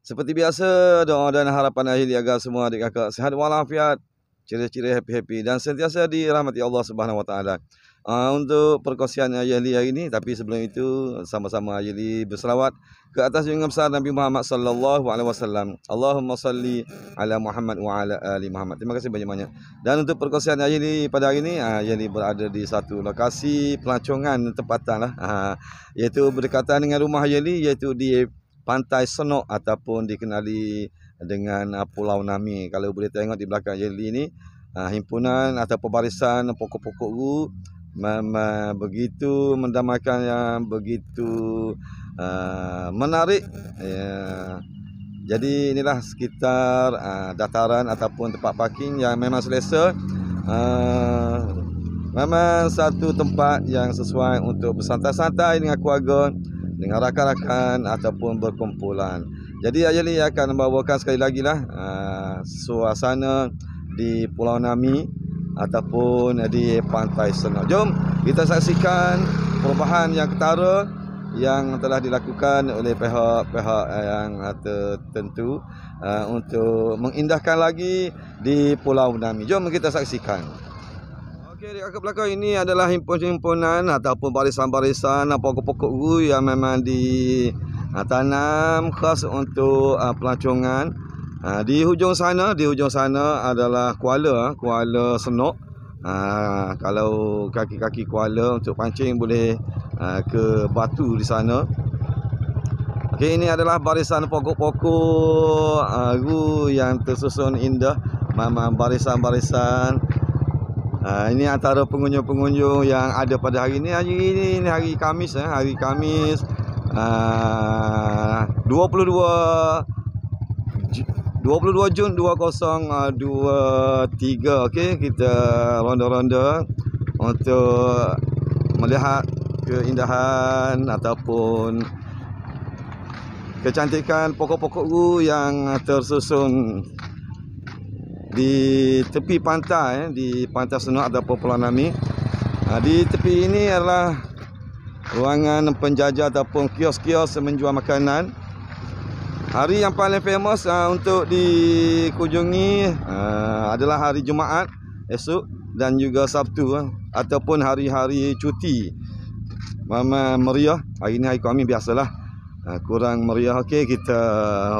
Seperti biasa, doa dan harapan akhir agar semua adik kakak sehat walafiat, ciri-ciri happy-happy dan sentiasa dirahmati Allah Subhanahu Wa Taala. Uh, untuk perkongsian Ayahli hari ini Tapi sebelum itu Sama-sama Ayahli berselawat Ke atas yang besar Nabi Muhammad Sallallahu Alaihi Wasallam Allahumma salli ala Muhammad wa ala ali Muhammad Terima kasih banyak-banyak Dan untuk perkongsian Ayahli pada hari ini ah, Ayahli berada di satu lokasi pelancongan tempatan uh, Iaitu berdekatan dengan rumah Ayahli Iaitu di Pantai Senok ataupun dikenali dengan ah, Pulau Nami. Kalau boleh tengok di belakang jeli ini, ah, himpunan atau pebarisan pokok-pokok ru begitu mendamaikan yang begitu ah, menarik. Ya, jadi inilah sekitar dataran ataupun tempat parking yang memang selesa. memang satu tempat yang sesuai untuk bersantai-santai dengan keluarga dengan rakan-rakan ataupun berkumpulan. Jadi ayah ni akan membawakan sekali lagi lah ah, suasana di Pulau Nami ataupun di Pantai Senok. Jom kita saksikan perubahan yang ketara yang telah dilakukan oleh pihak-pihak yang tertentu ah, untuk mengindahkan lagi di Pulau Nami. Jom kita saksikan. Okey, di kat belakang ini adalah himpunan himpunan ataupun barisan-barisan pokok-pokok rui yang memang di uh, tanam khas untuk uh, pelancongan. Uh, di hujung sana, di hujung sana adalah kuala, kuala senok. Uh, kalau kaki-kaki kuala untuk pancing boleh uh, ke batu di sana. Okey, ini adalah barisan pokok-pokok uh, yang tersusun indah. Memang barisan-barisan. Uh, ini antara pengunjung-pengunjung yang ada pada hari ini. Hari ini hari Kamis eh, hari Kamis uh, 22 22 Jun 2023 Okay, kita ronda-ronda untuk melihat keindahan ataupun kecantikan pokok-pokok yang tersusun di tepi pantai eh, di pantai Senok ada Pulau Nami. Ah, di tepi ini adalah ruangan penjaja ataupun kios-kios menjual makanan. Hari yang paling famous ah, untuk dikunjungi ah, adalah hari Jumaat esok dan juga Sabtu eh, ataupun hari-hari cuti. Mama meriah, hari ini hari kami biasalah. kurang meriah okey kita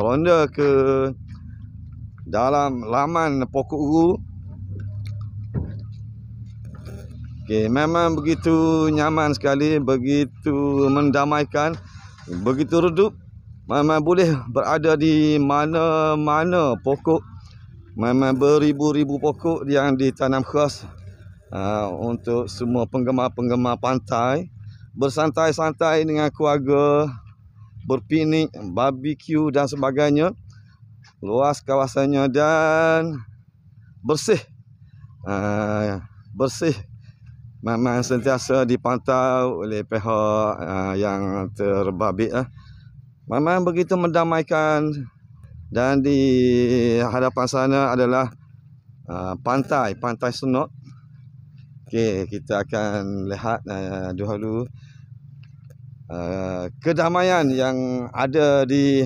ronda ke dalam laman pokok uru. Okey, memang begitu nyaman sekali, begitu mendamaikan, begitu redup. Memang boleh berada di mana-mana pokok. Memang beribu-ribu pokok yang ditanam khas uh, untuk semua penggemar-penggemar pantai. Bersantai-santai dengan keluarga, berpinik, barbecue dan sebagainya luas kawasannya dan bersih uh, bersih memang sentiasa dipantau oleh pihak uh, yang terbabit uh. Ah. memang begitu mendamaikan dan di hadapan sana adalah uh, pantai, pantai senok Okey, kita akan lihat uh, dulu uh, kedamaian yang ada di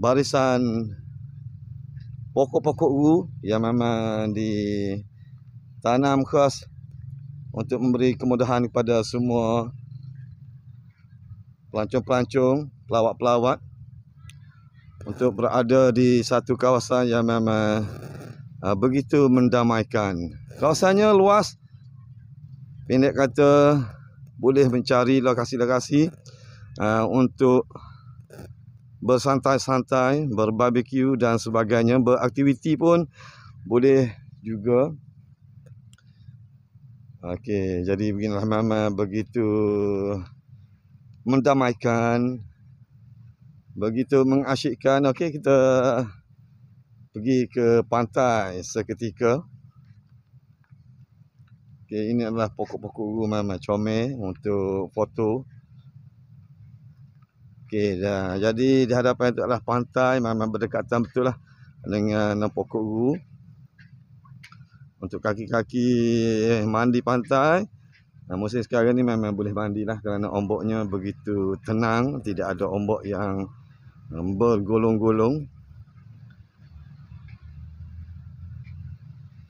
barisan pokok-pokok uru yang memang ditanam khas untuk memberi kemudahan kepada semua pelancong-pelancong, pelawat-pelawat untuk berada di satu kawasan yang memang uh, begitu mendamaikan. Kawasannya luas, pendek kata boleh mencari lokasi-lokasi uh, untuk bersantai-santai, berbarbeque dan sebagainya, beraktiviti pun boleh juga. Okey, jadi beginilah mama begitu mendamaikan begitu mengasyikkan. Okey, kita pergi ke pantai seketika. Okey, ini adalah pokok-pokok rumah mama comel untuk foto. Okey, dah. Jadi di hadapan itu adalah pantai, memang berdekatan betul lah dengan pokok guru. Untuk kaki-kaki mandi pantai, nah, musim sekarang ni memang boleh mandi lah kerana omboknya begitu tenang, tidak ada ombok yang eh, bergolong-golong.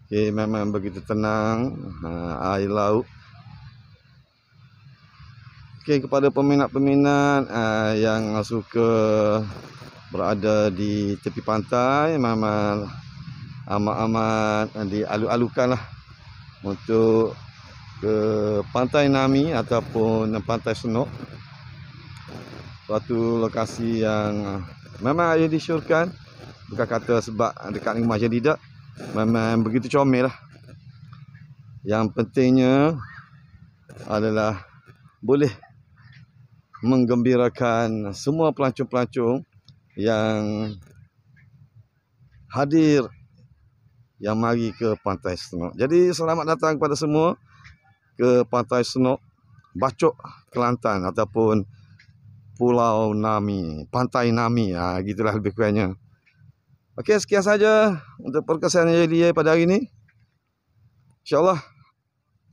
Okey, memang begitu tenang, uh, air laut. Okey kepada peminat-peminat uh, yang suka berada di tepi pantai memang amat-amat eh, dialu-alukan lah untuk ke Pantai Nami ataupun Pantai Senok suatu lokasi yang memang ayah disyorkan bukan kata sebab dekat rumah je tidak memang begitu comel lah yang pentingnya adalah boleh menggembirakan semua pelancong-pelancong yang hadir yang mari ke Pantai Senok. Jadi selamat datang kepada semua ke Pantai Senok, Bacok, Kelantan ataupun Pulau Nami, Pantai Nami. Ha, gitulah lebih kurangnya. Okey, sekian saja untuk perkesan dia pada hari ini. InsyaAllah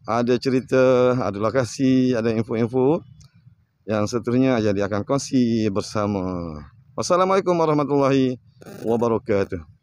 ada cerita, ada lokasi, ada info-info yang seterusnya jadi akan kongsi bersama. Wassalamualaikum warahmatullahi wabarakatuh.